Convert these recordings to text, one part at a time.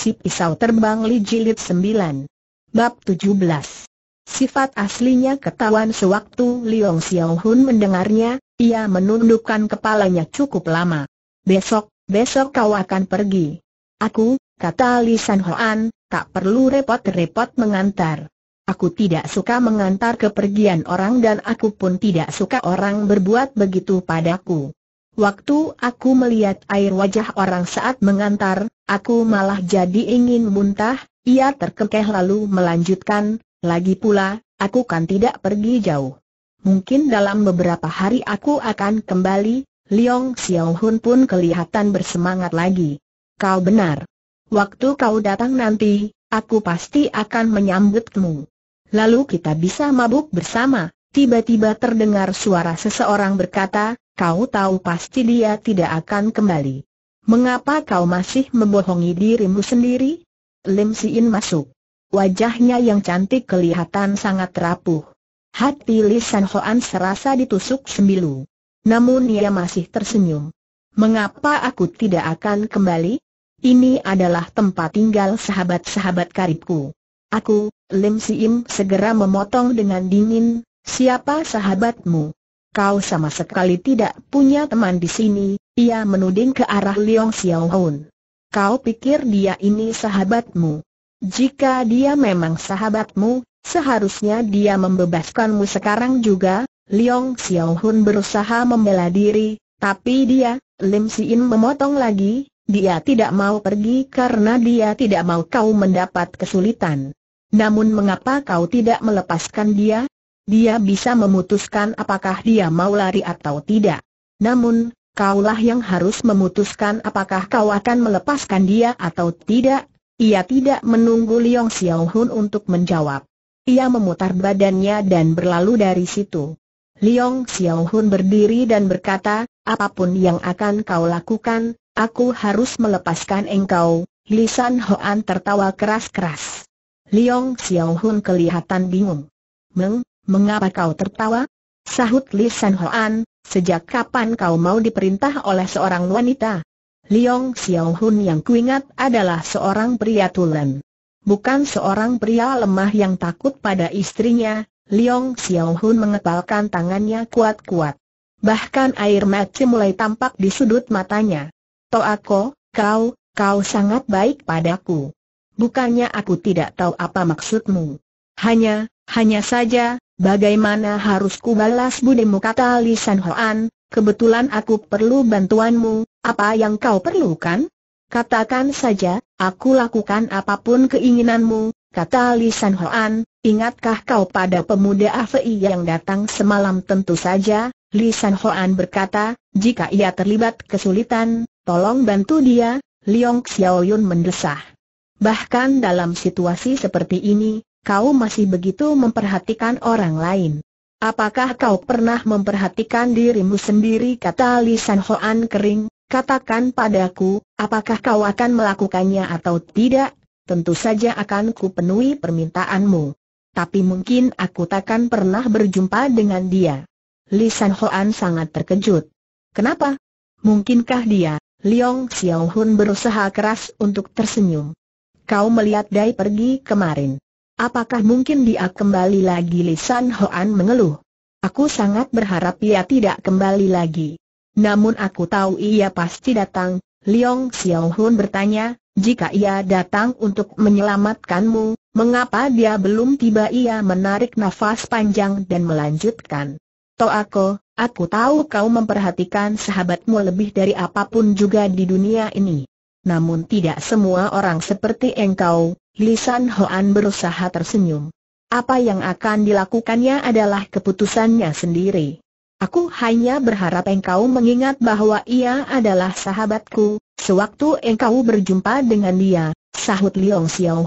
Si Pisau Terbang Li Jilid 9 Bab 17 Sifat aslinya ketahuan sewaktu Liong Xiao Hun mendengarnya, ia menundukkan kepalanya cukup lama. Besok, besok kau akan pergi. Aku, kata Li San Hoan, tak perlu repot-repot mengantar. Aku tidak suka mengantar kepergian orang dan aku pun tidak suka orang berbuat begitu padaku. Waktu aku melihat air wajah orang saat mengantar, aku malah jadi ingin muntah, ia terkekeh lalu melanjutkan, lagi pula, aku kan tidak pergi jauh. Mungkin dalam beberapa hari aku akan kembali, Liong Xiaohun pun kelihatan bersemangat lagi. Kau benar. Waktu kau datang nanti, aku pasti akan menyambutmu. Lalu kita bisa mabuk bersama. Tiba-tiba terdengar suara seseorang berkata, kau tahu pasti dia tidak akan kembali. Mengapa kau masih membohongi dirimu sendiri? Lim Siin masuk. Wajahnya yang cantik kelihatan sangat rapuh. Hati Li San Hoan serasa ditusuk sembilu. Namun ia masih tersenyum. Mengapa aku tidak akan kembali? Ini adalah tempat tinggal sahabat-sahabat karibku. Aku, Lim Siim segera memotong dengan dingin, siapa sahabatmu? kau sama sekali tidak punya teman di sini, ia menuding ke arah Leong Xiao Hun. Kau pikir dia ini sahabatmu? Jika dia memang sahabatmu, seharusnya dia membebaskanmu sekarang juga, Leong Xiao Hun berusaha membela diri, tapi dia, Lim Siin memotong lagi, dia tidak mau pergi karena dia tidak mau kau mendapat kesulitan. Namun mengapa kau tidak melepaskan dia, dia bisa memutuskan apakah dia mau lari atau tidak. Namun, kaulah yang harus memutuskan apakah kau akan melepaskan dia atau tidak. Ia tidak menunggu Liong Xiao Hun untuk menjawab. Ia memutar badannya dan berlalu dari situ. Liong Xiao Hun berdiri dan berkata, apapun yang akan kau lakukan, aku harus melepaskan engkau. Lisan Hoan tertawa keras-keras. Liong Xiao Hun kelihatan bingung. Meng, Mengapa kau tertawa? Sahut Li San Hoan, sejak kapan kau mau diperintah oleh seorang wanita? Liong Xiao Hun yang kuingat adalah seorang pria tulen. Bukan seorang pria lemah yang takut pada istrinya, Liong Xiao Hun mengepalkan tangannya kuat-kuat. Bahkan air mata mulai tampak di sudut matanya. Toako, kau, kau sangat baik padaku. Bukannya aku tidak tahu apa maksudmu. Hanya, hanya saja, Bagaimana harus kubalas budimu kata Li San Hoan, kebetulan aku perlu bantuanmu, apa yang kau perlukan? Katakan saja, aku lakukan apapun keinginanmu, kata Li San Hoan, ingatkah kau pada pemuda AFI yang datang semalam tentu saja? Li San Hoan berkata, jika ia terlibat kesulitan, tolong bantu dia, Liong Xiaoyun mendesah. Bahkan dalam situasi seperti ini, kau masih begitu memperhatikan orang lain. Apakah kau pernah memperhatikan dirimu sendiri kata Li San Hoan kering, katakan padaku, apakah kau akan melakukannya atau tidak, tentu saja akan kupenuhi permintaanmu. Tapi mungkin aku takkan pernah berjumpa dengan dia. Li San Hoan sangat terkejut. Kenapa? Mungkinkah dia, Liong Xiaohun berusaha keras untuk tersenyum. Kau melihat Dai pergi kemarin. Apakah mungkin dia kembali lagi Lisan Hoan mengeluh? Aku sangat berharap ia tidak kembali lagi. Namun aku tahu ia pasti datang, Liong Xiao Hun bertanya, jika ia datang untuk menyelamatkanmu, mengapa dia belum tiba ia menarik nafas panjang dan melanjutkan. Toako, aku tahu kau memperhatikan sahabatmu lebih dari apapun juga di dunia ini namun tidak semua orang seperti engkau, Lisan Hoan berusaha tersenyum. Apa yang akan dilakukannya adalah keputusannya sendiri. Aku hanya berharap engkau mengingat bahwa ia adalah sahabatku, sewaktu engkau berjumpa dengan dia, sahut Liong Xiao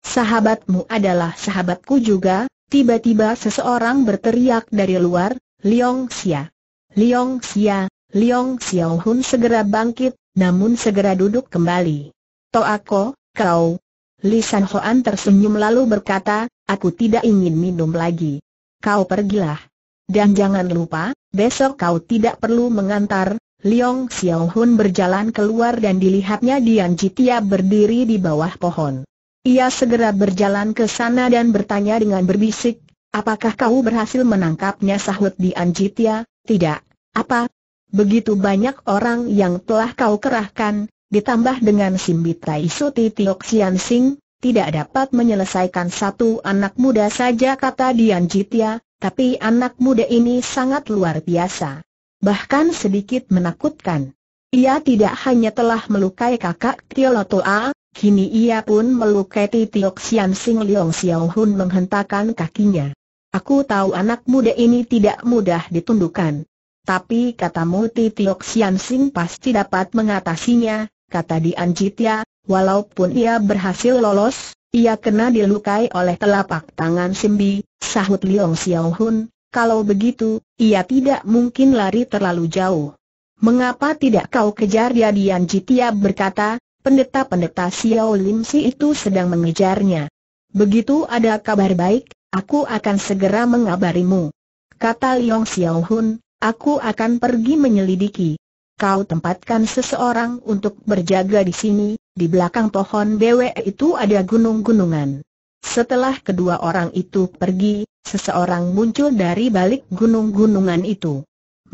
sahabatmu adalah sahabatku juga, tiba-tiba seseorang berteriak dari luar, Liong Xia. Liong Xia, Liong Xiao Hun segera bangkit, namun segera duduk kembali. Toako, kau. Lisan Hoan tersenyum lalu berkata, aku tidak ingin minum lagi. Kau pergilah. Dan jangan lupa, besok kau tidak perlu mengantar. Liong Xiao Hun berjalan keluar dan dilihatnya Dian Jitia berdiri di bawah pohon. Ia segera berjalan ke sana dan bertanya dengan berbisik, apakah kau berhasil menangkapnya sahut Dian Jitia? Tidak. Apa, Begitu banyak orang yang telah kau kerahkan, ditambah dengan Simbitai Suti Tiok Sian Sing, tidak dapat menyelesaikan satu anak muda saja kata Dian Jitia, tapi anak muda ini sangat luar biasa. Bahkan sedikit menakutkan. Ia tidak hanya telah melukai kakak Tiolotoa, kini ia pun melukai Tiok Sian Sing Leong Xiao Hun menghentakkan kakinya. Aku tahu anak muda ini tidak mudah ditundukkan. Tapi katamu Titiok Sian Sing pasti dapat mengatasinya, kata Dian Jitya, walaupun ia berhasil lolos, ia kena dilukai oleh telapak tangan Simbi, sahut Liong Xiao Hun, kalau begitu, ia tidak mungkin lari terlalu jauh. Mengapa tidak kau kejar dia ya, Dian Jitya berkata, pendeta-pendeta Xiao Lim Si itu sedang mengejarnya. Begitu ada kabar baik, aku akan segera mengabarimu. Kata Liong Xiao Hun, Aku akan pergi menyelidiki. Kau tempatkan seseorang untuk berjaga di sini, di belakang pohon BW itu ada gunung-gunungan. Setelah kedua orang itu pergi, seseorang muncul dari balik gunung-gunungan itu.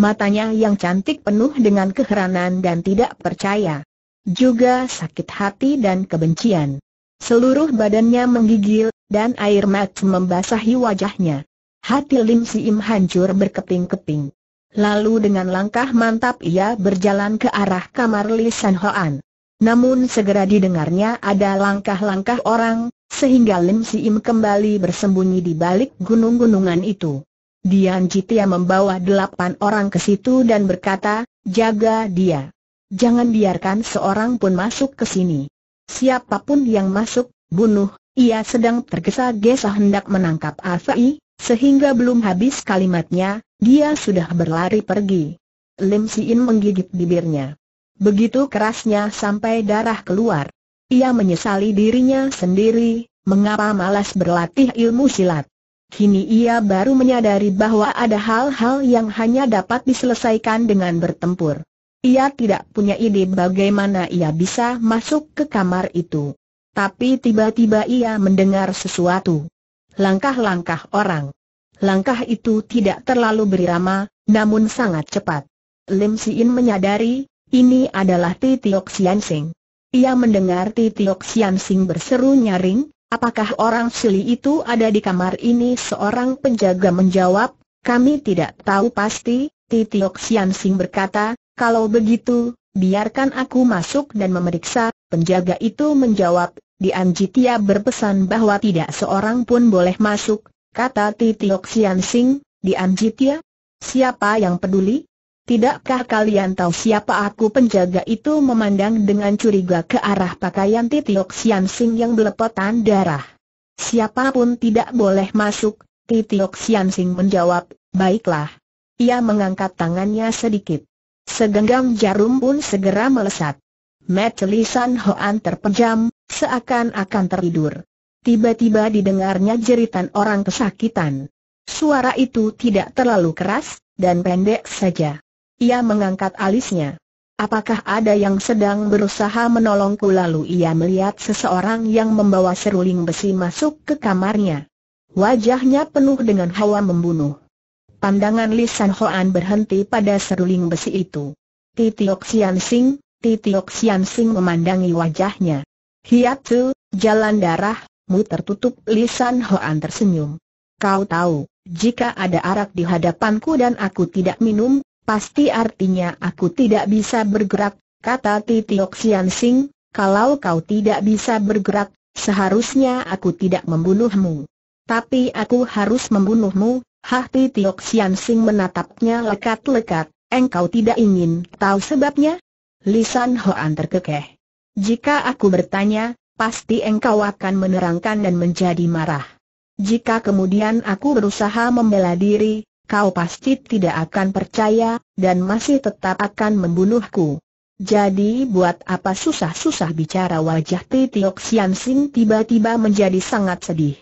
Matanya yang cantik penuh dengan keheranan dan tidak percaya. Juga sakit hati dan kebencian. Seluruh badannya menggigil, dan air mata membasahi wajahnya. Hati Lim Im hancur berkeping-keping. Lalu dengan langkah mantap ia berjalan ke arah kamar Li San Hoan. Namun segera didengarnya ada langkah-langkah orang, sehingga Lim Si Im kembali bersembunyi di balik gunung-gunungan itu. Dian Jitia membawa delapan orang ke situ dan berkata, jaga dia. Jangan biarkan seorang pun masuk ke sini. Siapapun yang masuk, bunuh, ia sedang tergesa-gesa hendak menangkap Afai, sehingga belum habis kalimatnya, dia sudah berlari pergi. Lim Siin menggigit bibirnya. Begitu kerasnya sampai darah keluar. Ia menyesali dirinya sendiri, mengapa malas berlatih ilmu silat. Kini ia baru menyadari bahwa ada hal-hal yang hanya dapat diselesaikan dengan bertempur. Ia tidak punya ide bagaimana ia bisa masuk ke kamar itu. Tapi tiba-tiba ia mendengar sesuatu. Langkah-langkah orang. Langkah itu tidak terlalu berirama, namun sangat cepat. Lim Siin menyadari, ini adalah Titiok Sian Sing. Ia mendengar Titiok Sian Sing berseru nyaring, apakah orang sili itu ada di kamar ini? Seorang penjaga menjawab, kami tidak tahu pasti, Titiok Sian Sing berkata, kalau begitu, biarkan aku masuk dan memeriksa, penjaga itu menjawab, di Anjitia berpesan bahwa tidak seorang pun boleh masuk, kata Titiok Sian Sing, dianjit ya? Siapa yang peduli? Tidakkah kalian tahu siapa aku penjaga itu memandang dengan curiga ke arah pakaian Titiok Sian Sing yang belepotan darah. Siapapun tidak boleh masuk, Titiok Sian Sing menjawab, baiklah. Ia mengangkat tangannya sedikit. Segenggam jarum pun segera melesat. Mat Lisan Hoan terpejam, seakan-akan tertidur tiba-tiba didengarnya jeritan orang kesakitan. Suara itu tidak terlalu keras, dan pendek saja. Ia mengangkat alisnya. Apakah ada yang sedang berusaha menolongku lalu ia melihat seseorang yang membawa seruling besi masuk ke kamarnya. Wajahnya penuh dengan hawa membunuh. Pandangan Li San Hoan berhenti pada seruling besi itu. Titiok Sian Sing, Titiok Sian Sing memandangi wajahnya. Hiatu, jalan darah, Mu tertutup lisan Hoan tersenyum. Kau tahu, jika ada arak di hadapanku dan aku tidak minum, pasti artinya aku tidak bisa bergerak, kata Titiok Sian Sing, kalau kau tidak bisa bergerak, seharusnya aku tidak membunuhmu. Tapi aku harus membunuhmu, hati Titi Sian Sing menatapnya lekat-lekat, engkau tidak ingin tahu sebabnya? Lisan Hoan terkekeh. Jika aku bertanya, pasti engkau akan menerangkan dan menjadi marah. Jika kemudian aku berusaha membela diri, kau pasti tidak akan percaya, dan masih tetap akan membunuhku. Jadi buat apa susah-susah bicara wajah Titiok Sian Sing tiba-tiba menjadi sangat sedih.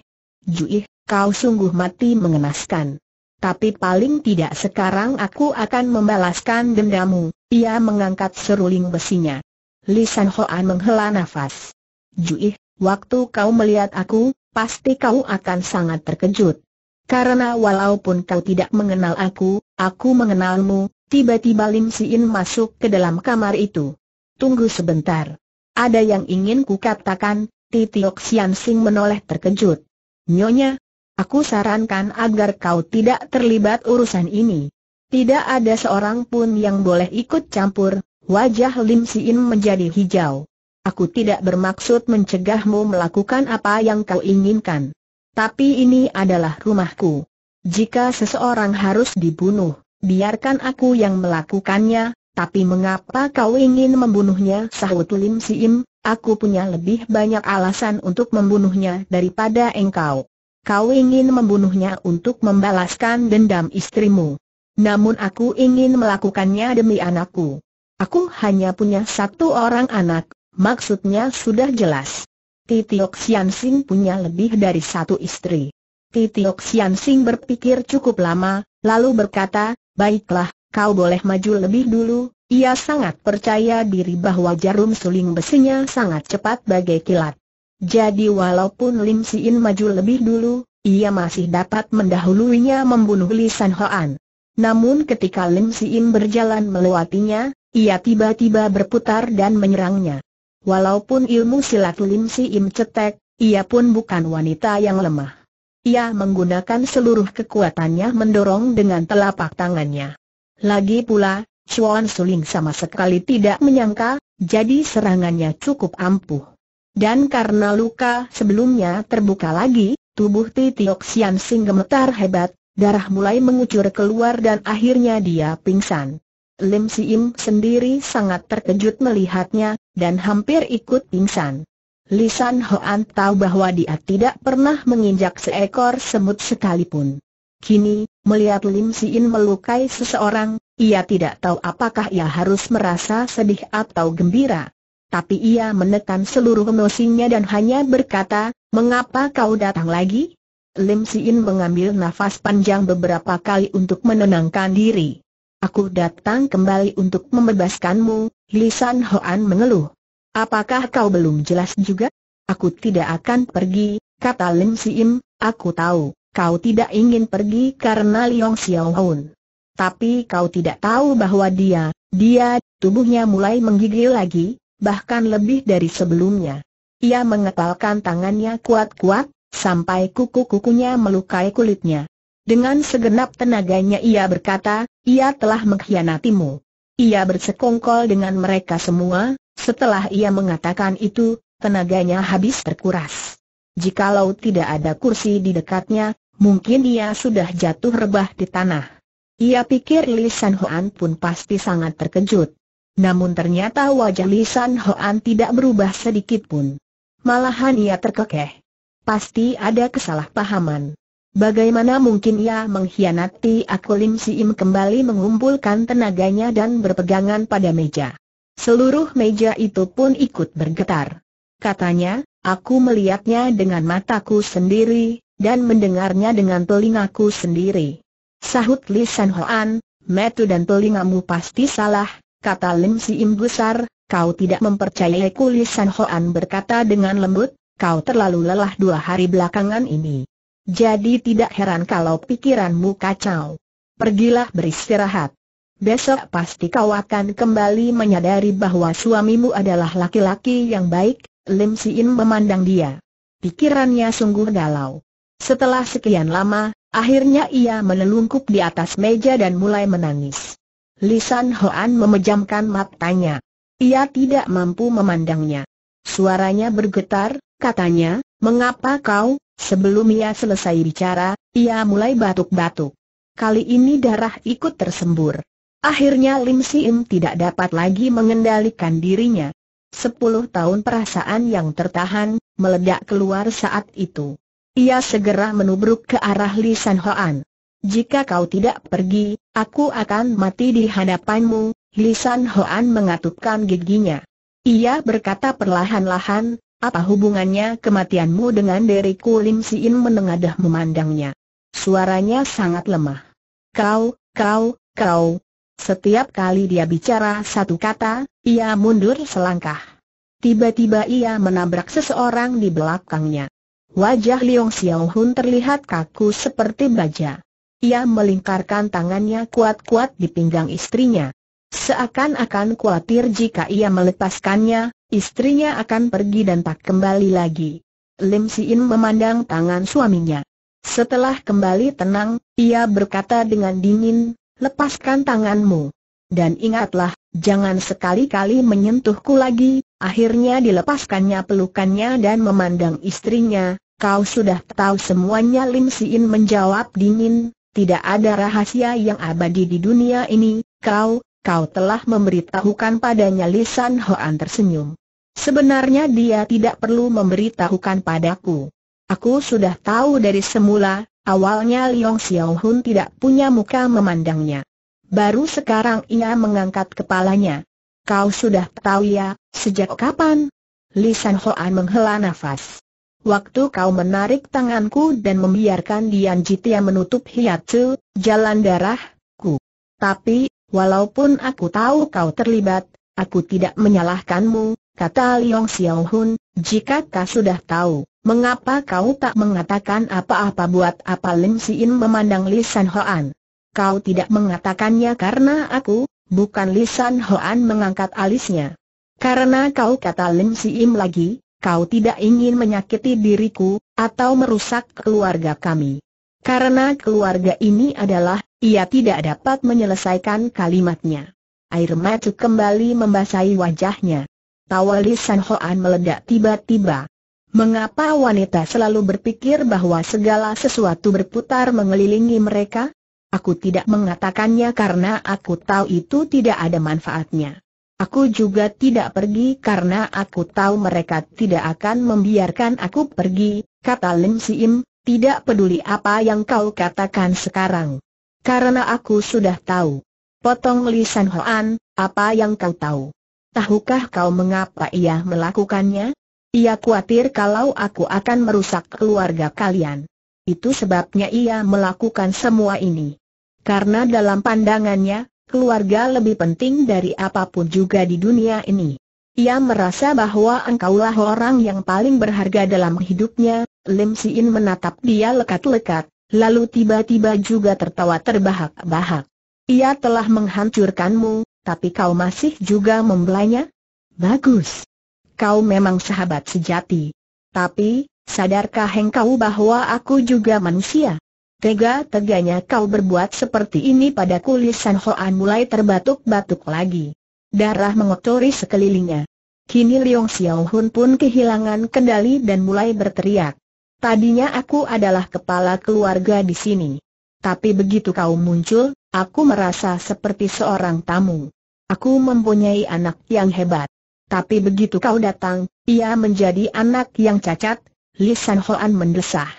Juih, kau sungguh mati mengenaskan. Tapi paling tidak sekarang aku akan membalaskan dendamu, ia mengangkat seruling besinya. Lisan Hoan menghela nafas. Juih, waktu kau melihat aku, pasti kau akan sangat terkejut. Karena walaupun kau tidak mengenal aku, aku mengenalmu, tiba-tiba Lim Siin masuk ke dalam kamar itu. Tunggu sebentar. Ada yang ingin ku katakan. Titiok Sian Sing menoleh terkejut. Nyonya, aku sarankan agar kau tidak terlibat urusan ini. Tidak ada seorang pun yang boleh ikut campur, wajah Lim Siin menjadi hijau. Aku tidak bermaksud mencegahmu melakukan apa yang kau inginkan. Tapi ini adalah rumahku. Jika seseorang harus dibunuh, biarkan aku yang melakukannya, tapi mengapa kau ingin membunuhnya? Sahut Lim Siim, aku punya lebih banyak alasan untuk membunuhnya daripada engkau. Kau ingin membunuhnya untuk membalaskan dendam istrimu. Namun aku ingin melakukannya demi anakku. Aku hanya punya satu orang anak, Maksudnya sudah jelas. Titiok Xian Sing punya lebih dari satu istri. Titiok Xian Sing berpikir cukup lama, lalu berkata, baiklah, kau boleh maju lebih dulu. Ia sangat percaya diri bahwa jarum suling besinya sangat cepat bagai kilat. Jadi walaupun Lim Siin maju lebih dulu, ia masih dapat mendahuluinya membunuh Li San Hoan. Namun ketika Lim Siin berjalan melewatinya, ia tiba-tiba berputar dan menyerangnya. Walaupun ilmu silat Lim Si Im cetek, ia pun bukan wanita yang lemah. Ia menggunakan seluruh kekuatannya mendorong dengan telapak tangannya. Lagi pula, Chuan Suling sama sekali tidak menyangka, jadi serangannya cukup ampuh. Dan karena luka sebelumnya terbuka lagi, tubuh Titiok Oksian Sing gemetar hebat, darah mulai mengucur keluar dan akhirnya dia pingsan. Lim Siim sendiri sangat terkejut melihatnya, dan hampir ikut pingsan. Lisan Hoan tahu bahwa dia tidak pernah menginjak seekor semut sekalipun. Kini, melihat Lim Siin melukai seseorang, ia tidak tahu apakah ia harus merasa sedih atau gembira. Tapi ia menekan seluruh emosinya dan hanya berkata, mengapa kau datang lagi? Lim Siin mengambil nafas panjang beberapa kali untuk menenangkan diri. Aku datang kembali untuk membebaskanmu, Lisan Hoan mengeluh. Apakah kau belum jelas juga? Aku tidak akan pergi, kata Lim Im, aku tahu, kau tidak ingin pergi karena Liong Xiao Hoon. Tapi kau tidak tahu bahwa dia, dia, tubuhnya mulai menggigil lagi, bahkan lebih dari sebelumnya. Ia mengepalkan tangannya kuat-kuat, sampai kuku-kukunya melukai kulitnya. Dengan segenap tenaganya ia berkata, ia telah mengkhianatimu. Ia bersekongkol dengan mereka semua, setelah ia mengatakan itu, tenaganya habis terkuras. Jikalau tidak ada kursi di dekatnya, mungkin ia sudah jatuh rebah di tanah. Ia pikir Li San Hoan pun pasti sangat terkejut. Namun ternyata wajah Li San Hoan tidak berubah sedikit pun. Malahan ia terkekeh. Pasti ada kesalahpahaman. Bagaimana mungkin ia mengkhianati aku Lim Siim kembali mengumpulkan tenaganya dan berpegangan pada meja. Seluruh meja itu pun ikut bergetar. Katanya, aku melihatnya dengan mataku sendiri, dan mendengarnya dengan telingaku sendiri. Sahut Li San Hoan, metu dan telingamu pasti salah, kata Lim Siim besar. kau tidak mempercayai Li San Hoan berkata dengan lembut, kau terlalu lelah dua hari belakangan ini. Jadi tidak heran kalau pikiranmu kacau. Pergilah beristirahat. Besok pasti kau akan kembali menyadari bahwa suamimu adalah laki-laki yang baik, Lim Siin memandang dia. Pikirannya sungguh galau. Setelah sekian lama, akhirnya ia menelungkup di atas meja dan mulai menangis. Lisan Hoan memejamkan matanya. Ia tidak mampu memandangnya. Suaranya bergetar, katanya, mengapa kau, Sebelum ia selesai bicara, ia mulai batuk-batuk. Kali ini darah ikut tersembur. Akhirnya Lim Sim tidak dapat lagi mengendalikan dirinya. Sepuluh tahun perasaan yang tertahan, meledak keluar saat itu. Ia segera menubruk ke arah Li San Hoan. Jika kau tidak pergi, aku akan mati di hadapanmu, Li San Hoan mengatupkan giginya. Ia berkata perlahan-lahan, apa hubungannya kematianmu dengan diriku Lim Siin menengadah memandangnya. Suaranya sangat lemah. Kau, kau, kau. Setiap kali dia bicara satu kata, ia mundur selangkah. Tiba-tiba ia menabrak seseorang di belakangnya. Wajah Liong Xiao Hun terlihat kaku seperti baja. Ia melingkarkan tangannya kuat-kuat di pinggang istrinya. Seakan-akan khawatir jika ia melepaskannya, istrinya akan pergi dan tak kembali lagi. Lim Siin memandang tangan suaminya. Setelah kembali tenang, ia berkata dengan dingin, lepaskan tanganmu. Dan ingatlah, jangan sekali-kali menyentuhku lagi, akhirnya dilepaskannya pelukannya dan memandang istrinya, kau sudah tahu semuanya Lim Siin menjawab dingin, tidak ada rahasia yang abadi di dunia ini, kau, kau telah memberitahukan padanya Lisan Hoan tersenyum. Sebenarnya dia tidak perlu memberitahukan padaku. Aku sudah tahu dari semula, awalnya Liong Xiaohun tidak punya muka memandangnya. Baru sekarang ia mengangkat kepalanya. Kau sudah tahu ya, sejak kapan? Lisan Hoan menghela nafas. Waktu kau menarik tanganku dan membiarkan Dian Jitia menutup hiatu, jalan darahku. Tapi, walaupun aku tahu kau terlibat, aku tidak menyalahkanmu, kata Liong Xiao Hun, jika kau sudah tahu, mengapa kau tak mengatakan apa-apa buat apa Lim Siin memandang Lisan Hoan? Kau tidak mengatakannya karena aku, bukan Lisan Hoan mengangkat alisnya. Karena kau kata Lim Siin lagi, kau tidak ingin menyakiti diriku, atau merusak keluarga kami. Karena keluarga ini adalah, ia tidak dapat menyelesaikan kalimatnya. Air mata kembali membasahi wajahnya. Tawa Li San Hoan meledak tiba-tiba. Mengapa wanita selalu berpikir bahwa segala sesuatu berputar mengelilingi mereka? Aku tidak mengatakannya karena aku tahu itu tidak ada manfaatnya. Aku juga tidak pergi karena aku tahu mereka tidak akan membiarkan aku pergi, kata Lim Siim, tidak peduli apa yang kau katakan sekarang. Karena aku sudah tahu. Potong Li San Hoan, apa yang kau tahu? Tahukah kau mengapa ia melakukannya? Ia khawatir kalau aku akan merusak keluarga kalian. Itu sebabnya ia melakukan semua ini. Karena dalam pandangannya, keluarga lebih penting dari apapun juga di dunia ini. Ia merasa bahwa engkaulah orang yang paling berharga dalam hidupnya, Lim Siin menatap dia lekat-lekat, lalu tiba-tiba juga tertawa terbahak-bahak. Ia telah menghancurkanmu, tapi kau masih juga membelanya? Bagus. Kau memang sahabat sejati. Tapi, sadarkah engkau bahwa aku juga manusia? Tega-teganya kau berbuat seperti ini pada kulisan Hoan mulai terbatuk-batuk lagi. Darah mengotori sekelilingnya. Kini Leong Xiao Hun pun kehilangan kendali dan mulai berteriak. Tadinya aku adalah kepala keluarga di sini. Tapi begitu kau muncul, aku merasa seperti seorang tamu. Aku mempunyai anak yang hebat. Tapi begitu kau datang, ia menjadi anak yang cacat, Lisan Hoan mendesah.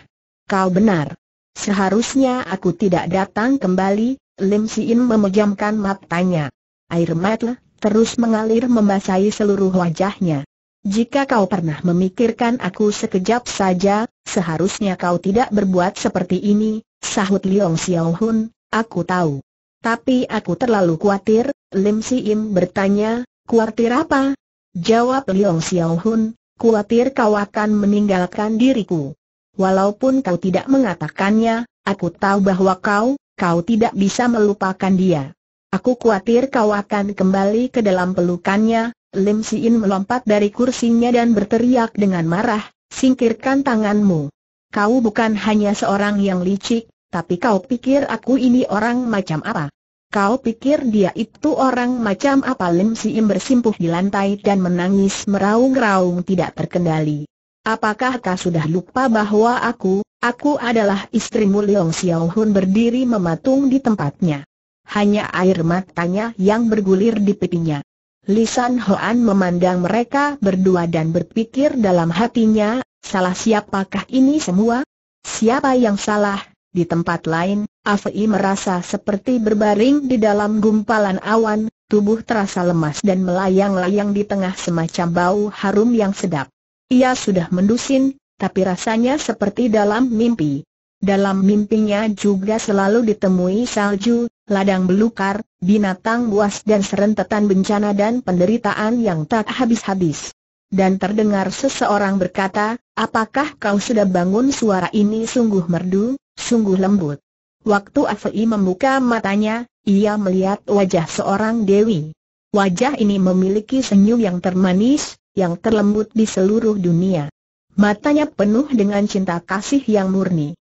Kau benar. Seharusnya aku tidak datang kembali, Lim Siin memejamkan matanya. Air mata terus mengalir membasahi seluruh wajahnya. Jika kau pernah memikirkan aku sekejap saja, seharusnya kau tidak berbuat seperti ini, sahut Liong Xiao Hun, aku tahu. Tapi aku terlalu khawatir, Lim Si Im bertanya, khawatir apa? Jawab Liong Xiao Hun, khawatir kau akan meninggalkan diriku. Walaupun kau tidak mengatakannya, aku tahu bahwa kau, kau tidak bisa melupakan dia. Aku khawatir kau akan kembali ke dalam pelukannya, Lim Si In melompat dari kursinya dan berteriak dengan marah, singkirkan tanganmu. Kau bukan hanya seorang yang licik, tapi kau pikir aku ini orang macam apa? Kau pikir dia itu orang macam apa Lim Siim bersimpuh di lantai dan menangis meraung-raung tidak terkendali. Apakah kau sudah lupa bahwa aku, aku adalah istrimu Leong Xiao Hun berdiri mematung di tempatnya. Hanya air matanya yang bergulir di pipinya. Lisan Hoan memandang mereka berdua dan berpikir dalam hatinya, salah siapakah ini semua? Siapa yang salah, di tempat lain, Afei merasa seperti berbaring di dalam gumpalan awan, tubuh terasa lemas dan melayang-layang di tengah semacam bau harum yang sedap. Ia sudah mendusin, tapi rasanya seperti dalam mimpi. Dalam mimpinya juga selalu ditemui salju, ladang belukar, binatang buas dan serentetan bencana dan penderitaan yang tak habis-habis dan terdengar seseorang berkata, apakah kau sudah bangun suara ini sungguh merdu, sungguh lembut. Waktu Afei membuka matanya, ia melihat wajah seorang dewi. Wajah ini memiliki senyum yang termanis, yang terlembut di seluruh dunia. Matanya penuh dengan cinta kasih yang murni.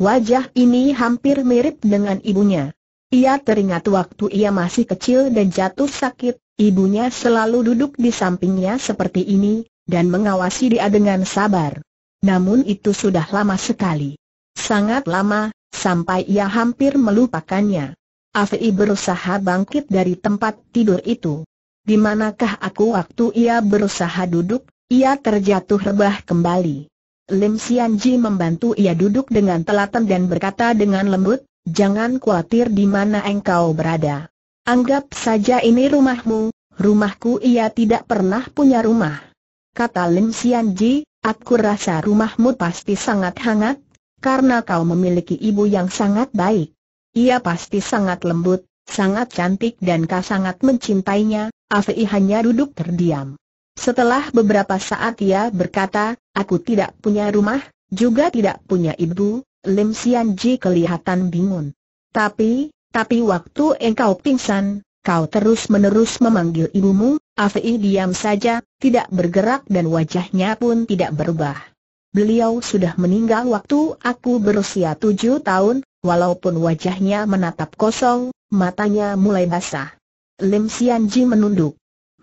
Wajah ini hampir mirip dengan ibunya. Ia teringat waktu ia masih kecil dan jatuh sakit, Ibunya selalu duduk di sampingnya seperti ini, dan mengawasi dia dengan sabar. Namun itu sudah lama sekali. Sangat lama, sampai ia hampir melupakannya. Afi berusaha bangkit dari tempat tidur itu. Di manakah aku waktu ia berusaha duduk, ia terjatuh rebah kembali. Lim Sianji membantu ia duduk dengan telaten dan berkata dengan lembut, Jangan khawatir di mana engkau berada. Anggap saja ini rumahmu, rumahku ia tidak pernah punya rumah. Kata Lim Xianji, aku rasa rumahmu pasti sangat hangat, karena kau memiliki ibu yang sangat baik. Ia pasti sangat lembut, sangat cantik dan kau sangat mencintainya, Afi hanya duduk terdiam. Setelah beberapa saat ia berkata, aku tidak punya rumah, juga tidak punya ibu, Lim Xianji kelihatan bingung. Tapi, tapi waktu engkau pingsan, kau terus-menerus memanggil ibumu, Afi diam saja, tidak bergerak dan wajahnya pun tidak berubah. Beliau sudah meninggal waktu aku berusia tujuh tahun, walaupun wajahnya menatap kosong, matanya mulai basah. Lim Sianji menunduk.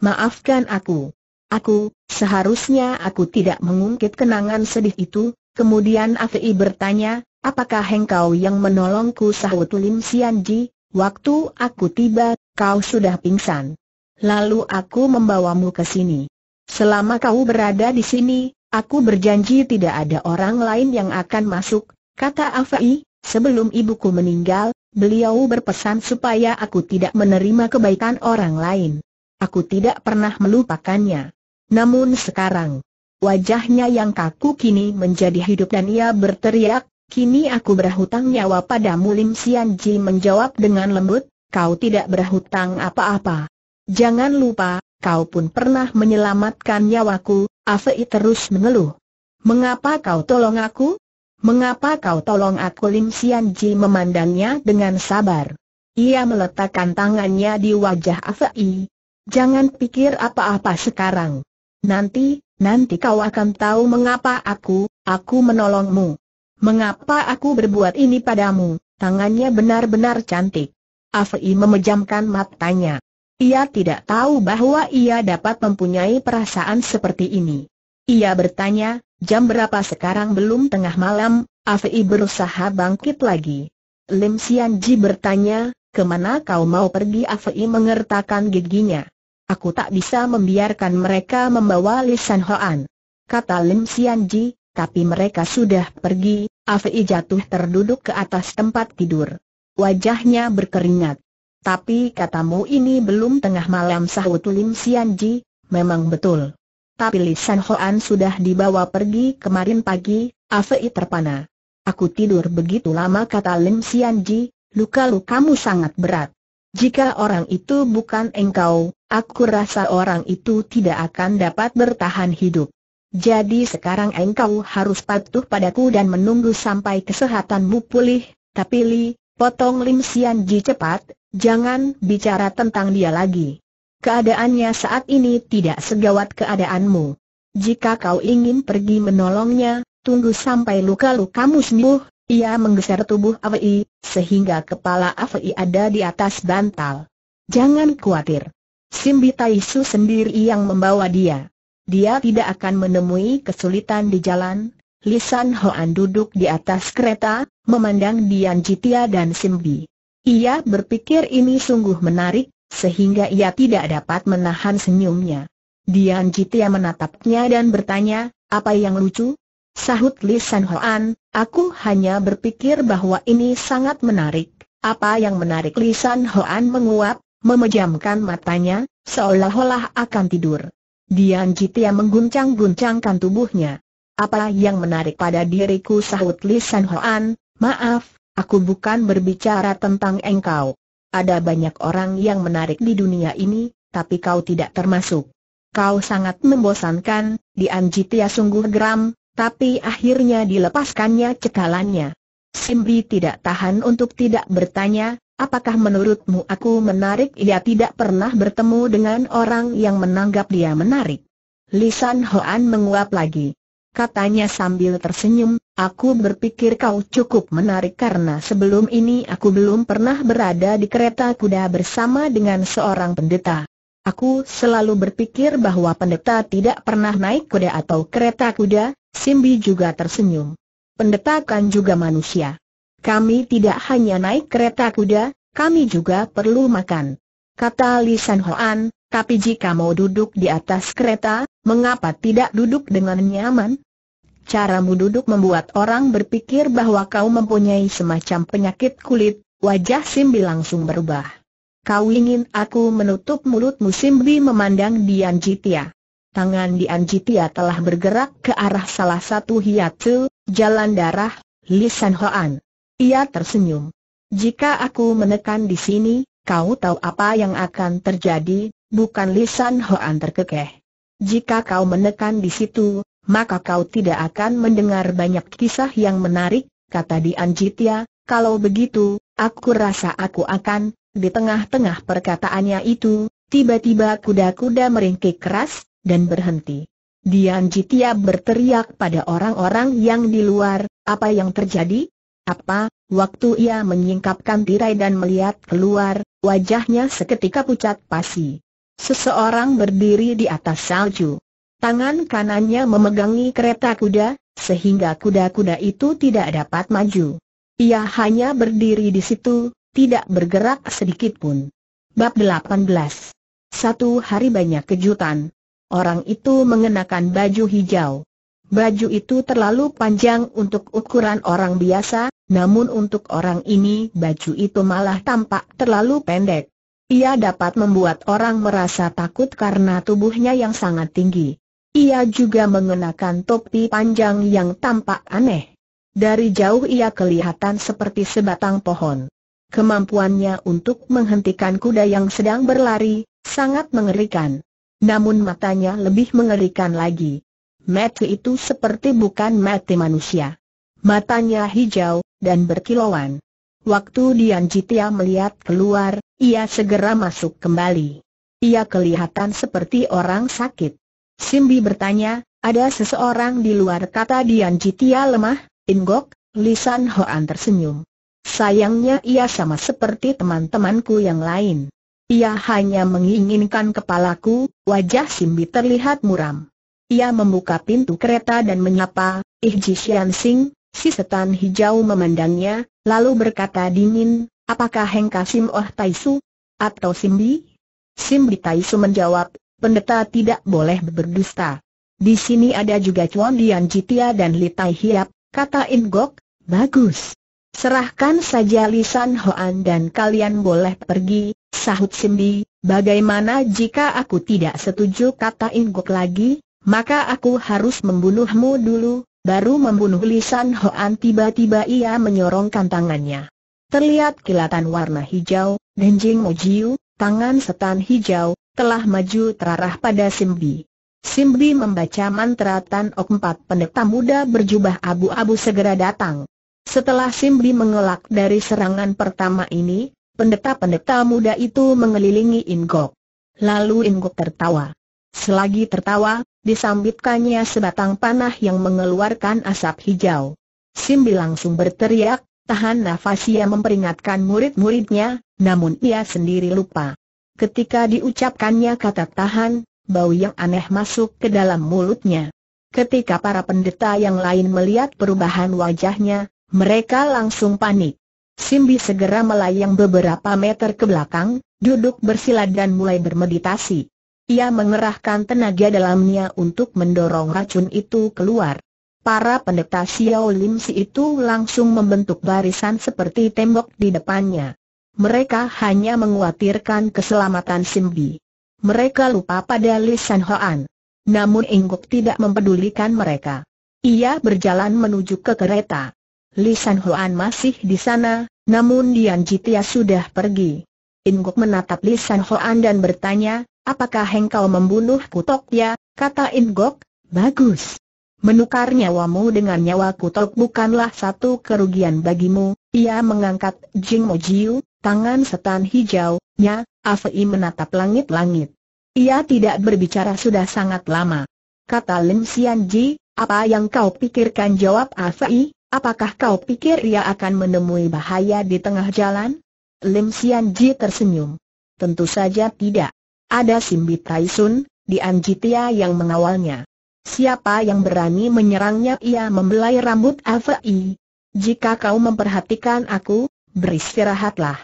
Maafkan aku. Aku, seharusnya aku tidak mengungkit kenangan sedih itu, kemudian Afi bertanya, Apakah engkau yang menolongku sahut Lim Ji, waktu aku tiba, kau sudah pingsan. Lalu aku membawamu ke sini. Selama kau berada di sini, aku berjanji tidak ada orang lain yang akan masuk, kata Afai, sebelum ibuku meninggal, beliau berpesan supaya aku tidak menerima kebaikan orang lain. Aku tidak pernah melupakannya. Namun sekarang, wajahnya yang kaku kini menjadi hidup dan ia berteriak, Kini aku berhutang nyawa pada mulim Sian menjawab dengan lembut, kau tidak berhutang apa-apa. Jangan lupa, kau pun pernah menyelamatkan nyawaku, Afei terus mengeluh. Mengapa kau tolong aku? Mengapa kau tolong aku Lim Sian memandangnya dengan sabar. Ia meletakkan tangannya di wajah Afei. Jangan pikir apa-apa sekarang. Nanti, nanti kau akan tahu mengapa aku, aku menolongmu. Mengapa aku berbuat ini padamu? Tangannya benar-benar cantik. Afi memejamkan matanya. Ia tidak tahu bahwa ia dapat mempunyai perasaan seperti ini. Ia bertanya, jam berapa sekarang belum tengah malam, Afi berusaha bangkit lagi. Lim Sian Ji bertanya, kemana kau mau pergi Afi mengertakkan giginya. Aku tak bisa membiarkan mereka membawa Lisan Hoan. Kata Lim Sian Ji, tapi mereka sudah pergi, Afei jatuh terduduk ke atas tempat tidur. Wajahnya berkeringat. Tapi katamu ini belum tengah malam sahut Lim Sianji, memang betul. Tapi Lisan Hoan sudah dibawa pergi kemarin pagi, Afei terpana. Aku tidur begitu lama kata Lim Sianji, luka-lukamu sangat berat. Jika orang itu bukan engkau, aku rasa orang itu tidak akan dapat bertahan hidup. Jadi sekarang engkau harus patuh padaku dan menunggu sampai kesehatanmu pulih, tapi Li, potong Lim Sian Ji cepat, jangan bicara tentang dia lagi. Keadaannya saat ini tidak segawat keadaanmu. Jika kau ingin pergi menolongnya, tunggu sampai luka-lukamu sembuh, ia menggeser tubuh Avi, sehingga kepala Avi ada di atas bantal. Jangan khawatir. Simbi Taisu sendiri yang membawa dia dia tidak akan menemui kesulitan di jalan. Lisan Hoan duduk di atas kereta, memandang Dian Jitia dan Simbi. Ia berpikir ini sungguh menarik, sehingga ia tidak dapat menahan senyumnya. Dian Jitia menatapnya dan bertanya, apa yang lucu? Sahut Lisan Hoan, aku hanya berpikir bahwa ini sangat menarik. Apa yang menarik Lisan Hoan menguap, memejamkan matanya, seolah-olah akan tidur. Dian Jitia mengguncang-guncangkan tubuhnya. Apa yang menarik pada diriku sahut Li Hoan, maaf, aku bukan berbicara tentang engkau. Ada banyak orang yang menarik di dunia ini, tapi kau tidak termasuk. Kau sangat membosankan, Dian Jitia sungguh geram, tapi akhirnya dilepaskannya cekalannya. Simbi tidak tahan untuk tidak bertanya, Apakah menurutmu aku menarik? Ia tidak pernah bertemu dengan orang yang menanggap dia menarik. Lisan Hoan menguap lagi. Katanya sambil tersenyum, aku berpikir kau cukup menarik karena sebelum ini aku belum pernah berada di kereta kuda bersama dengan seorang pendeta. Aku selalu berpikir bahwa pendeta tidak pernah naik kuda atau kereta kuda, Simbi juga tersenyum. Pendeta kan juga manusia. Kami tidak hanya naik kereta kuda, kami juga perlu makan. Kata Li Hoan, tapi jika mau duduk di atas kereta, mengapa tidak duduk dengan nyaman? Caramu duduk membuat orang berpikir bahwa kau mempunyai semacam penyakit kulit, wajah Simbi langsung berubah. Kau ingin aku menutup mulutmu Simbi memandang Dian Jitia. Tangan Dian Jitia telah bergerak ke arah salah satu hiatus, jalan darah, lisan hoan. Ia tersenyum. Jika aku menekan di sini, kau tahu apa yang akan terjadi, bukan lisan Hoan terkekeh. Jika kau menekan di situ, maka kau tidak akan mendengar banyak kisah yang menarik, kata Dian Jitya, kalau begitu, aku rasa aku akan, di tengah-tengah perkataannya itu, tiba-tiba kuda-kuda meringkik keras, dan berhenti. Dian Jitya berteriak pada orang-orang yang di luar, apa yang terjadi? Apa, waktu ia menyingkapkan tirai dan melihat keluar, wajahnya seketika pucat pasi. Seseorang berdiri di atas salju. Tangan kanannya memegangi kereta kuda, sehingga kuda-kuda itu tidak dapat maju. Ia hanya berdiri di situ, tidak bergerak sedikit pun. Bab 18 Satu hari banyak kejutan. Orang itu mengenakan baju hijau. Baju itu terlalu panjang untuk ukuran orang biasa, namun untuk orang ini baju itu malah tampak terlalu pendek. Ia dapat membuat orang merasa takut karena tubuhnya yang sangat tinggi. Ia juga mengenakan topi panjang yang tampak aneh. Dari jauh ia kelihatan seperti sebatang pohon. Kemampuannya untuk menghentikan kuda yang sedang berlari, sangat mengerikan. Namun matanya lebih mengerikan lagi. Mati itu seperti bukan mati manusia matanya hijau, dan berkilauan. Waktu Dian Jitia melihat keluar, ia segera masuk kembali. Ia kelihatan seperti orang sakit. Simbi bertanya, ada seseorang di luar kata Dian Jitia lemah, Ingok, Lisan Hoan tersenyum. Sayangnya ia sama seperti teman-temanku yang lain. Ia hanya menginginkan kepalaku, wajah Simbi terlihat muram. Ia membuka pintu kereta dan menyapa, Ih Ji Sing, Si setan hijau memandangnya, lalu berkata dingin, apakah Hengka Sim Oh Taisu? Atau Simbi? Simbi Taisu menjawab, pendeta tidak boleh berdusta. Di sini ada juga Chuan Dian Jitia dan Li Tai Hiap, kata In Gok, bagus. Serahkan saja Lisan Hoan dan kalian boleh pergi, sahut Simbi, bagaimana jika aku tidak setuju kata In Gok lagi, maka aku harus membunuhmu dulu, Baru membunuh Lisan Hoan tiba-tiba ia menyorongkan tangannya. Terlihat kilatan warna hijau, dan Jing Mojiu, tangan setan hijau, telah maju terarah pada Simbi. Simbi membaca mantra Tan Ok empat pendeta muda berjubah abu-abu segera datang. Setelah Simbi mengelak dari serangan pertama ini, pendeta-pendeta muda itu mengelilingi Ingok. Lalu Ingok tertawa. Selagi tertawa, disambitkannya sebatang panah yang mengeluarkan asap hijau. Simbi langsung berteriak, tahan nafas ia memperingatkan murid-muridnya, namun ia sendiri lupa. Ketika diucapkannya kata tahan, bau yang aneh masuk ke dalam mulutnya. Ketika para pendeta yang lain melihat perubahan wajahnya, mereka langsung panik. Simbi segera melayang beberapa meter ke belakang, duduk bersila dan mulai bermeditasi. Ia mengerahkan tenaga dalamnya untuk mendorong racun itu keluar. Para pendeta Xiao Lim Si itu langsung membentuk barisan seperti tembok di depannya. Mereka hanya menguatirkan keselamatan Simbi. Mereka lupa pada Lisan San Hoan. Namun Inguk tidak mempedulikan mereka. Ia berjalan menuju ke kereta. Lisan San Hoan masih di sana, namun Dian Jitia sudah pergi. Inguk menatap Lisan San Hoan dan bertanya, Apakah membunuh Kutok ya? kata Ingok, bagus. Menukar nyawamu dengan nyawa kutok bukanlah satu kerugian bagimu, ia mengangkat Jing Mojiu, tangan setan hijau, nya, Afei menatap langit-langit. Ia tidak berbicara sudah sangat lama. Kata Lim Sian Ji, apa yang kau pikirkan jawab Afei, apakah kau pikir ia akan menemui bahaya di tengah jalan? Lim Sian Ji tersenyum. Tentu saja tidak. Ada Simbi Taisun, di Anjitia yang mengawalnya. Siapa yang berani menyerangnya? Ia membelai rambut Avei. Jika kau memperhatikan aku, beristirahatlah.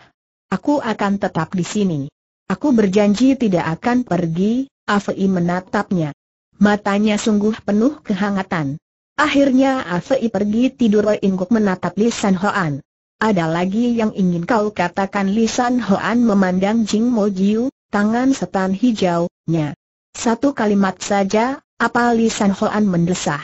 Aku akan tetap di sini. Aku berjanji tidak akan pergi, Avei menatapnya. Matanya sungguh penuh kehangatan. Akhirnya Avei pergi tidur Inguk menatap Lisan Hoan. Ada lagi yang ingin kau katakan Lisan Hoan memandang Jing Mo Jiu, tangan setan hijaunya. Satu kalimat saja, apa Li San Hoan mendesah.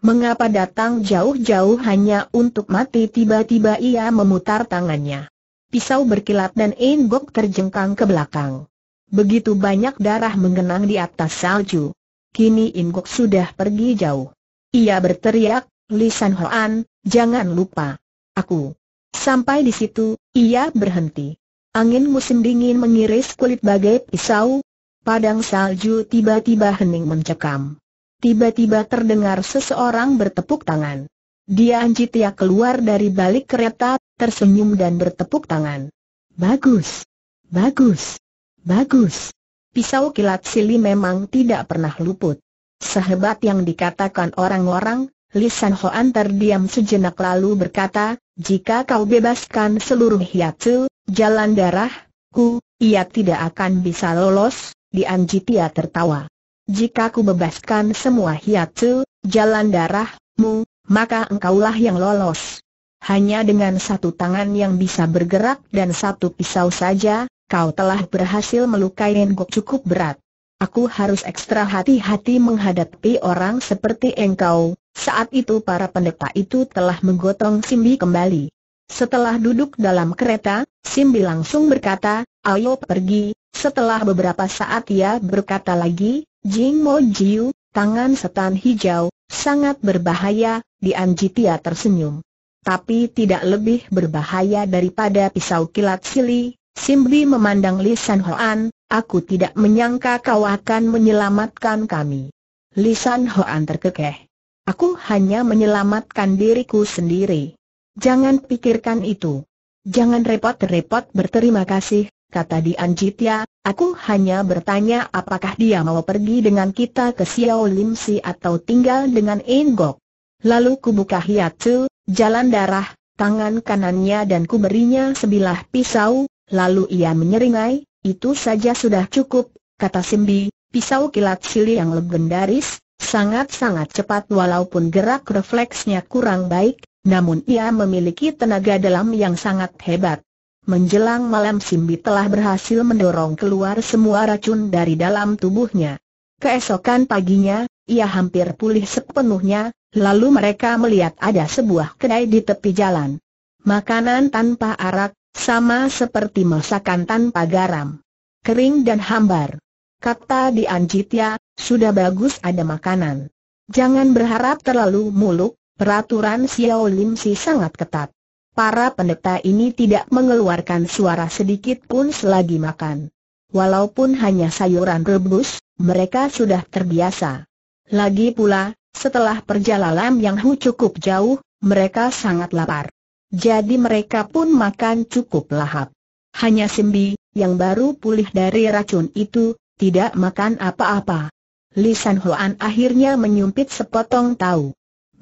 Mengapa datang jauh-jauh hanya untuk mati tiba-tiba ia memutar tangannya. Pisau berkilat dan Enggok terjengkang ke belakang. Begitu banyak darah mengenang di atas salju. Kini Enggok sudah pergi jauh. Ia berteriak, Li San Hoan, jangan lupa. Aku. Sampai di situ, ia berhenti. Angin musim dingin mengiris kulit bagai pisau. Padang salju tiba-tiba hening mencekam. Tiba-tiba terdengar seseorang bertepuk tangan. Dia Anjitia keluar dari balik kereta, tersenyum dan bertepuk tangan. Bagus! Bagus! Bagus! Pisau kilat Sili memang tidak pernah luput. Sehebat yang dikatakan orang-orang, Lisan Hoan terdiam sejenak lalu berkata, jika kau bebaskan seluruh hiatsu, Jalan darah, ku, ia tidak akan bisa lolos, Dian Jitia tertawa. Jika ku bebaskan semua hiatu, jalan darahmu, maka engkaulah yang lolos. Hanya dengan satu tangan yang bisa bergerak dan satu pisau saja, kau telah berhasil melukai Engkau cukup berat. Aku harus ekstra hati-hati menghadapi orang seperti engkau. Saat itu para pendeta itu telah menggotong Simbi kembali. Setelah duduk dalam kereta, Simbi langsung berkata, ayo pergi. Setelah beberapa saat ia berkata lagi, Jing Mo Jiu, tangan setan hijau, sangat berbahaya, Dianjitia tersenyum. Tapi tidak lebih berbahaya daripada pisau kilat sili, Simbi memandang Li San Hoan, aku tidak menyangka kau akan menyelamatkan kami. Li San Hoan terkekeh. Aku hanya menyelamatkan diriku sendiri. Jangan pikirkan itu. Jangan repot-repot berterima kasih, kata Dian Jitya, aku hanya bertanya apakah dia mau pergi dengan kita ke Xiao Lim atau tinggal dengan Ingo. Lalu kubuka hiatu, jalan darah, tangan kanannya dan kuberinya sebilah pisau, lalu ia menyeringai, itu saja sudah cukup, kata Simbi, pisau kilat sili yang legendaris, sangat-sangat cepat walaupun gerak refleksnya kurang baik, namun ia memiliki tenaga dalam yang sangat hebat. Menjelang malam Simbi telah berhasil mendorong keluar semua racun dari dalam tubuhnya. Keesokan paginya, ia hampir pulih sepenuhnya, lalu mereka melihat ada sebuah kedai di tepi jalan. Makanan tanpa arak, sama seperti masakan tanpa garam. Kering dan hambar. Kata di Anjitya, sudah bagus ada makanan. Jangan berharap terlalu muluk, Peraturan Xiao Lim Si sangat ketat. Para pendeta ini tidak mengeluarkan suara sedikit pun selagi makan. Walaupun hanya sayuran rebus, mereka sudah terbiasa. Lagi pula, setelah perjalanan yang hu cukup jauh, mereka sangat lapar. Jadi mereka pun makan cukup lahap. Hanya Simbi, yang baru pulih dari racun itu, tidak makan apa-apa. Lisan Huan akhirnya menyumpit sepotong tahu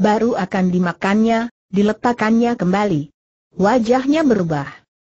baru akan dimakannya, diletakkannya kembali. Wajahnya berubah.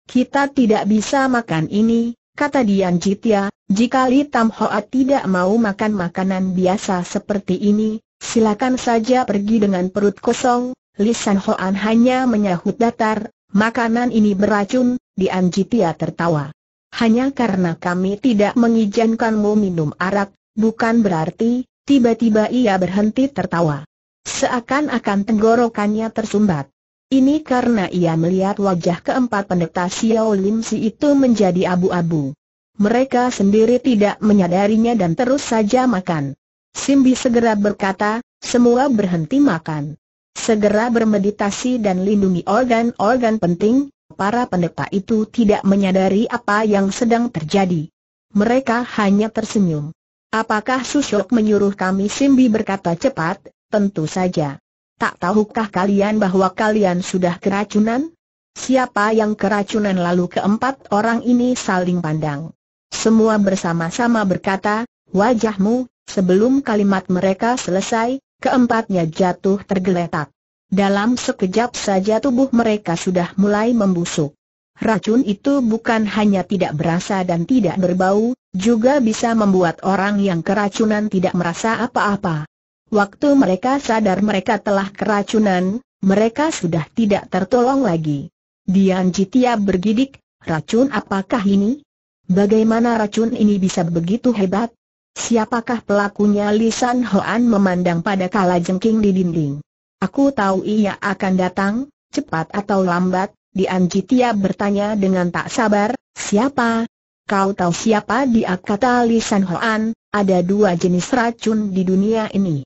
Kita tidak bisa makan ini, kata Dian Jitya, jika Li Tam Hoa tidak mau makan makanan biasa seperti ini, silakan saja pergi dengan perut kosong. Li San Hoan hanya menyahut datar, makanan ini beracun, Dian Jitya tertawa. Hanya karena kami tidak mengizinkanmu minum arak, bukan berarti, tiba-tiba ia berhenti tertawa. Seakan-akan tenggorokannya tersumbat. Ini karena ia melihat wajah keempat pendeta Xiao Lim Si itu menjadi abu-abu. Mereka sendiri tidak menyadarinya dan terus saja makan. Simbi segera berkata, semua berhenti makan. Segera bermeditasi dan lindungi organ-organ penting, para pendeta itu tidak menyadari apa yang sedang terjadi. Mereka hanya tersenyum. Apakah Susok menyuruh kami Simbi berkata cepat, Tentu saja. Tak tahukah kalian bahwa kalian sudah keracunan? Siapa yang keracunan lalu keempat orang ini saling pandang. Semua bersama-sama berkata, wajahmu, sebelum kalimat mereka selesai, keempatnya jatuh tergeletak. Dalam sekejap saja tubuh mereka sudah mulai membusuk. Racun itu bukan hanya tidak berasa dan tidak berbau, juga bisa membuat orang yang keracunan tidak merasa apa-apa. Waktu mereka sadar mereka telah keracunan, mereka sudah tidak tertolong lagi. Dian Jitia bergidik, racun apakah ini? Bagaimana racun ini bisa begitu hebat? Siapakah pelakunya Lisan Hoan memandang pada kala jengking di dinding. Aku tahu ia akan datang, cepat atau lambat, Dian Jitia bertanya dengan tak sabar, siapa? Kau tahu siapa dia kata Lisan Hoan, ada dua jenis racun di dunia ini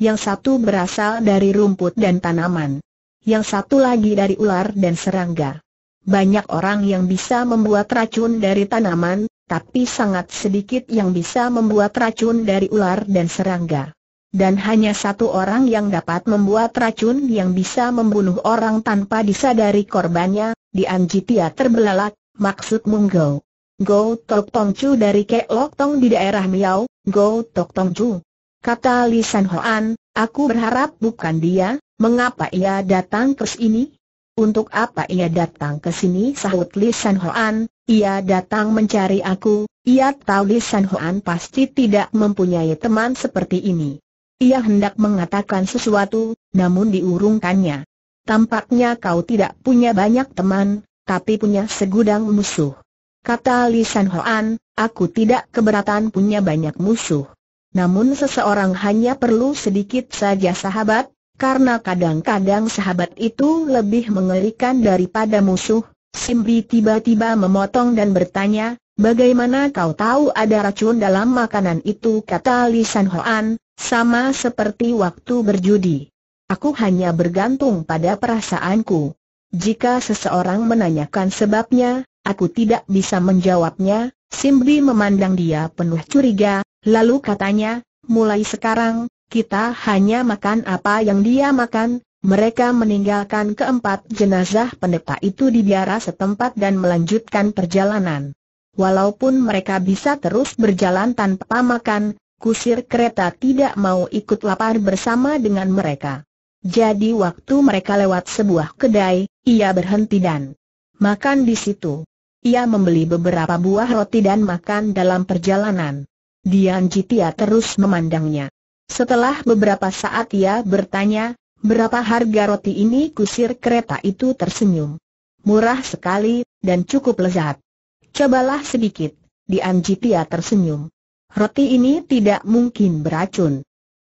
yang satu berasal dari rumput dan tanaman. Yang satu lagi dari ular dan serangga. Banyak orang yang bisa membuat racun dari tanaman, tapi sangat sedikit yang bisa membuat racun dari ular dan serangga. Dan hanya satu orang yang dapat membuat racun yang bisa membunuh orang tanpa disadari korbannya, di Anjitia terbelalak, maksud Munggau. Go Tok Tong Chu dari Kek Lok Tong di daerah Miao, Go Tok Tong Chu. Kata Li Hoan, aku berharap bukan dia, mengapa ia datang ke sini? Untuk apa ia datang ke sini sahut Li Hoan, ia datang mencari aku, ia tahu Li Hoan pasti tidak mempunyai teman seperti ini. Ia hendak mengatakan sesuatu, namun diurungkannya. Tampaknya kau tidak punya banyak teman, tapi punya segudang musuh. Kata Li Hoan, aku tidak keberatan punya banyak musuh. Namun seseorang hanya perlu sedikit saja sahabat, karena kadang-kadang sahabat itu lebih mengerikan daripada musuh. Simbi tiba-tiba memotong dan bertanya, bagaimana kau tahu ada racun dalam makanan itu kata Li San Hoan, sama seperti waktu berjudi. Aku hanya bergantung pada perasaanku. Jika seseorang menanyakan sebabnya, aku tidak bisa menjawabnya, Simbi memandang dia penuh curiga, Lalu katanya, mulai sekarang, kita hanya makan apa yang dia makan, mereka meninggalkan keempat jenazah pendeta itu di biara setempat dan melanjutkan perjalanan. Walaupun mereka bisa terus berjalan tanpa makan, kusir kereta tidak mau ikut lapar bersama dengan mereka. Jadi waktu mereka lewat sebuah kedai, ia berhenti dan makan di situ. Ia membeli beberapa buah roti dan makan dalam perjalanan. Dian Jitia terus memandangnya. Setelah beberapa saat ia bertanya, berapa harga roti ini kusir kereta itu tersenyum. Murah sekali, dan cukup lezat. Cobalah sedikit, Dian Jitia tersenyum. Roti ini tidak mungkin beracun.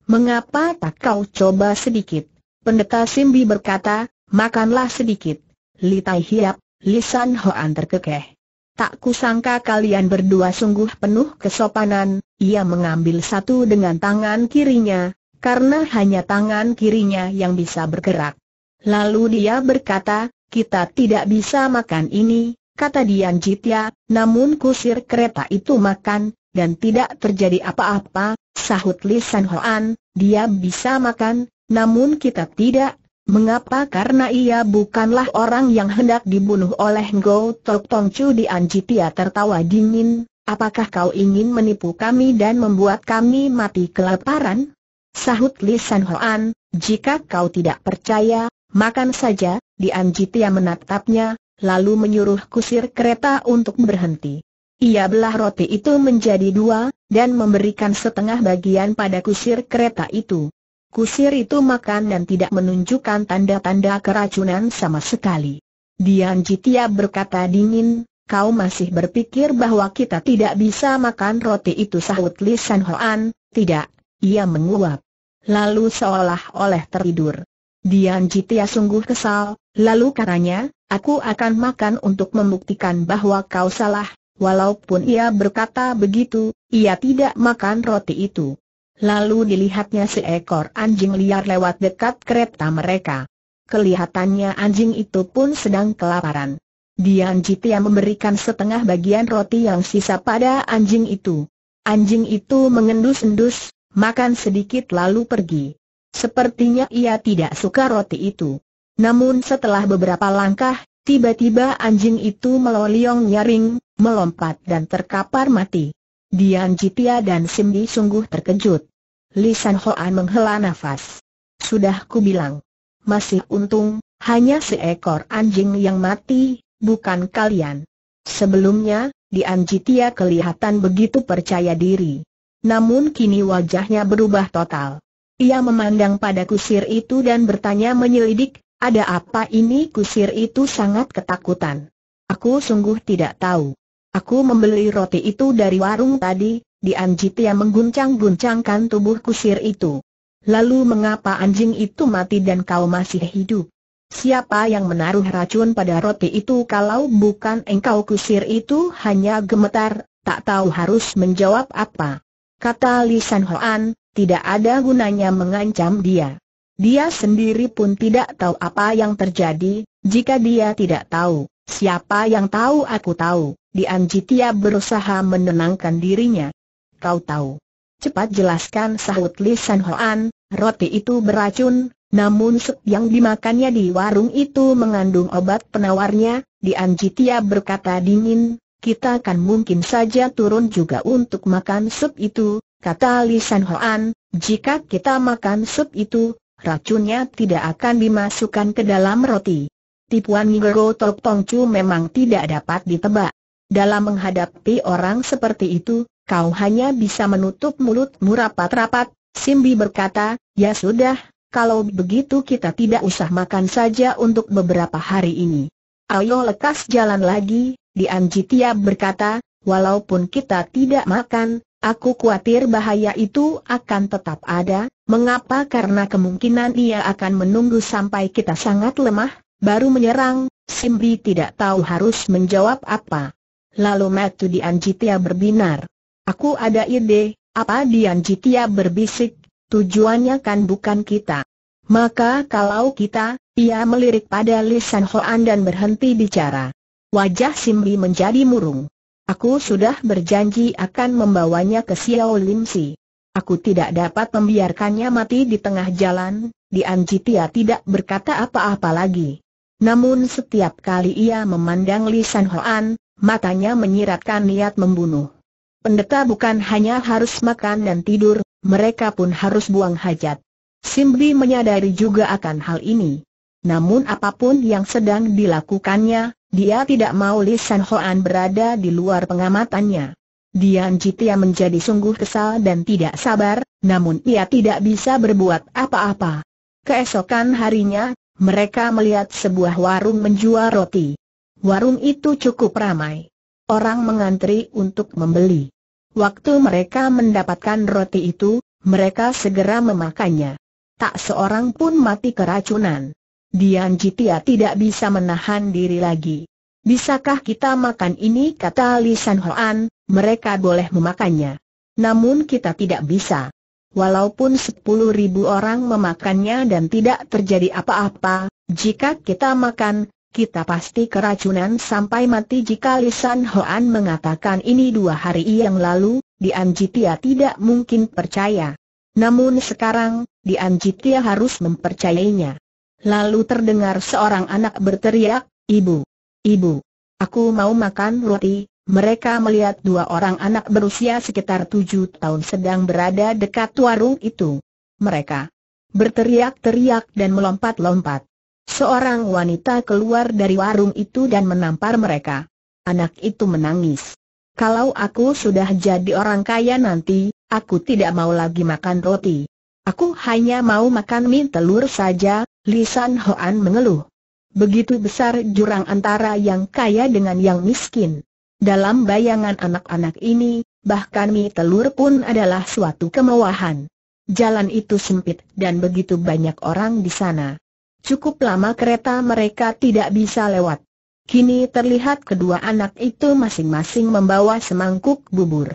Mengapa tak kau coba sedikit? Pendeta Simbi berkata, makanlah sedikit. Litai hiap, lisan Hoan terkekeh. Tak kusangka kalian berdua sungguh penuh kesopanan, ia mengambil satu dengan tangan kirinya, karena hanya tangan kirinya yang bisa bergerak. Lalu dia berkata, kita tidak bisa makan ini, kata Dian Jitya, namun kusir kereta itu makan, dan tidak terjadi apa-apa, sahut Lisan Hoan, dia bisa makan, namun kita tidak, Mengapa? Karena ia bukanlah orang yang hendak dibunuh oleh Go Tok Tong Chu di Anjitia tertawa dingin, apakah kau ingin menipu kami dan membuat kami mati kelaparan? Sahut Li San Hoan, jika kau tidak percaya, makan saja, di Anjitia menatapnya, lalu menyuruh kusir kereta untuk berhenti. Ia belah roti itu menjadi dua, dan memberikan setengah bagian pada kusir kereta itu. Kusir itu makan dan tidak menunjukkan tanda-tanda keracunan sama sekali. Dian Jitia berkata dingin, kau masih berpikir bahwa kita tidak bisa makan roti itu sahut Li San Hoan, tidak, ia menguap. Lalu seolah-olah tertidur. Dian Jitia sungguh kesal, lalu katanya, aku akan makan untuk membuktikan bahwa kau salah, walaupun ia berkata begitu, ia tidak makan roti itu. Lalu dilihatnya seekor anjing liar lewat dekat kereta mereka. Kelihatannya anjing itu pun sedang kelaparan. Dian Jitia memberikan setengah bagian roti yang sisa pada anjing itu. Anjing itu mengendus-endus, makan sedikit lalu pergi. Sepertinya ia tidak suka roti itu. Namun setelah beberapa langkah, tiba-tiba anjing itu meloliong nyaring, melompat dan terkapar mati. Dian Jitia dan Simbi sungguh terkejut. Li Hoan menghela nafas. Sudah ku bilang. Masih untung, hanya seekor anjing yang mati, bukan kalian. Sebelumnya, Dian Jitia kelihatan begitu percaya diri. Namun kini wajahnya berubah total. Ia memandang pada kusir itu dan bertanya menyelidik, ada apa ini kusir itu sangat ketakutan. Aku sungguh tidak tahu. Aku membeli roti itu dari warung tadi, di Anjitia mengguncang-guncangkan tubuh kusir itu. Lalu mengapa anjing itu mati dan kau masih hidup? Siapa yang menaruh racun pada roti itu kalau bukan engkau kusir itu hanya gemetar, tak tahu harus menjawab apa. Kata Lisan Hoan, tidak ada gunanya mengancam dia. Dia sendiri pun tidak tahu apa yang terjadi, jika dia tidak tahu. Siapa yang tahu aku tahu, Dian Jitia berusaha menenangkan dirinya. Kau tahu. Cepat jelaskan sahut Li San Hoan, roti itu beracun, namun sup yang dimakannya di warung itu mengandung obat penawarnya, Dian Jitia berkata dingin, kita kan mungkin saja turun juga untuk makan sup itu, kata Li San Hoan, jika kita makan sup itu, racunnya tidak akan dimasukkan ke dalam roti tipuan Nigoro Tok Tongcu memang tidak dapat ditebak. Dalam menghadapi orang seperti itu, kau hanya bisa menutup mulutmu rapat-rapat, Simbi berkata, ya sudah, kalau begitu kita tidak usah makan saja untuk beberapa hari ini. Ayo lekas jalan lagi, Dian Jitia berkata, walaupun kita tidak makan, aku khawatir bahaya itu akan tetap ada, mengapa karena kemungkinan ia akan menunggu sampai kita sangat lemah, baru menyerang, Simbi tidak tahu harus menjawab apa. Lalu Matu di Jitia berbinar. Aku ada ide, apa di Jitia berbisik, tujuannya kan bukan kita. Maka kalau kita, ia melirik pada lisan Hoan dan berhenti bicara. Wajah Simbi menjadi murung. Aku sudah berjanji akan membawanya ke Xiao Lim Si. Aku tidak dapat membiarkannya mati di tengah jalan, Di Jitia tidak berkata apa-apa lagi. Namun setiap kali ia memandang Li Hoan, matanya menyiratkan niat membunuh. Pendeta bukan hanya harus makan dan tidur, mereka pun harus buang hajat. Simbi menyadari juga akan hal ini. Namun apapun yang sedang dilakukannya, dia tidak mau Li Hoan berada di luar pengamatannya. Dian Jitia menjadi sungguh kesal dan tidak sabar, namun ia tidak bisa berbuat apa-apa. Keesokan harinya, mereka melihat sebuah warung menjual roti. Warung itu cukup ramai. Orang mengantri untuk membeli. Waktu mereka mendapatkan roti itu, mereka segera memakannya. Tak seorang pun mati keracunan. Dian Jitia tidak bisa menahan diri lagi. Bisakah kita makan ini kata Li San Hoan, mereka boleh memakannya. Namun kita tidak bisa. Walaupun sepuluh ribu orang memakannya dan tidak terjadi apa-apa, jika kita makan, kita pasti keracunan sampai mati jika Lisan Hoan mengatakan ini dua hari yang lalu, Dian Jitia tidak mungkin percaya. Namun sekarang, Dian Jitia harus mempercayainya. Lalu terdengar seorang anak berteriak, Ibu, Ibu, aku mau makan roti, mereka melihat dua orang anak berusia sekitar tujuh tahun sedang berada dekat warung itu. Mereka berteriak-teriak dan melompat-lompat. Seorang wanita keluar dari warung itu dan menampar mereka. Anak itu menangis. Kalau aku sudah jadi orang kaya nanti, aku tidak mau lagi makan roti. Aku hanya mau makan mie telur saja, Lisan Hoan mengeluh. Begitu besar jurang antara yang kaya dengan yang miskin. Dalam bayangan anak-anak ini, bahkan mie telur pun adalah suatu kemewahan. Jalan itu sempit dan begitu banyak orang di sana. Cukup lama kereta mereka tidak bisa lewat. Kini terlihat kedua anak itu masing-masing membawa semangkuk bubur.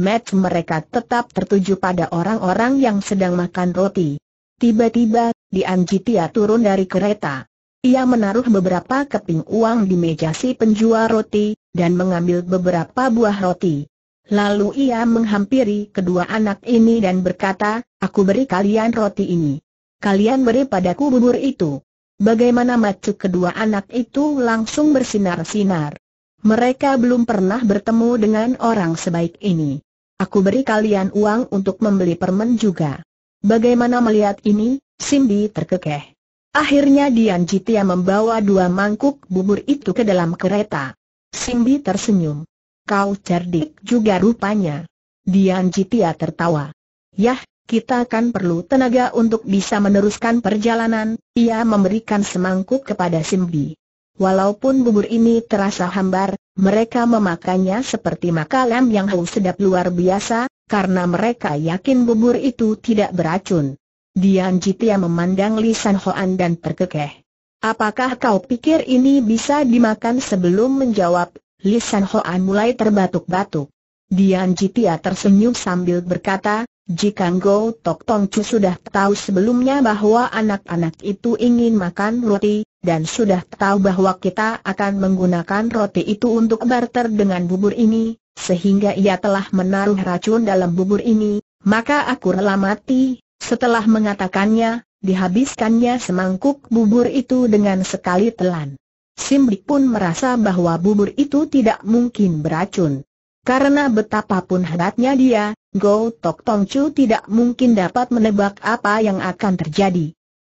Match mereka tetap tertuju pada orang-orang yang sedang makan roti. Tiba-tiba, Dianjitia turun dari kereta. Ia menaruh beberapa keping uang di meja si penjual roti, dan mengambil beberapa buah roti. Lalu ia menghampiri kedua anak ini dan berkata, aku beri kalian roti ini. Kalian beri padaku bubur itu. Bagaimana macu kedua anak itu langsung bersinar-sinar. Mereka belum pernah bertemu dengan orang sebaik ini. Aku beri kalian uang untuk membeli permen juga. Bagaimana melihat ini, Simbi terkekeh. Akhirnya Dian Jitia membawa dua mangkuk bubur itu ke dalam kereta. Simbi tersenyum. Kau cerdik juga rupanya. Dian Jitia tertawa. Yah, kita kan perlu tenaga untuk bisa meneruskan perjalanan, ia memberikan semangkuk kepada Simbi. Walaupun bubur ini terasa hambar, mereka memakannya seperti makalem yang haus sedap luar biasa, karena mereka yakin bubur itu tidak beracun. Dian Jitia memandang Lisan Hoan dan terkekeh. Apakah kau pikir ini bisa dimakan sebelum menjawab? Li San Hoan mulai terbatuk-batuk. Dian Jitia tersenyum sambil berkata, jika Go Tok Tong Chu sudah tahu sebelumnya bahwa anak-anak itu ingin makan roti, dan sudah tahu bahwa kita akan menggunakan roti itu untuk barter dengan bubur ini, sehingga ia telah menaruh racun dalam bubur ini, maka aku rela mati. Setelah mengatakannya, dihabiskannya semangkuk bubur itu dengan sekali telan. Simbik pun merasa bahwa bubur itu tidak mungkin beracun. Karena betapapun hebatnya dia, Go Tok Tong Chu tidak mungkin dapat menebak apa yang akan terjadi.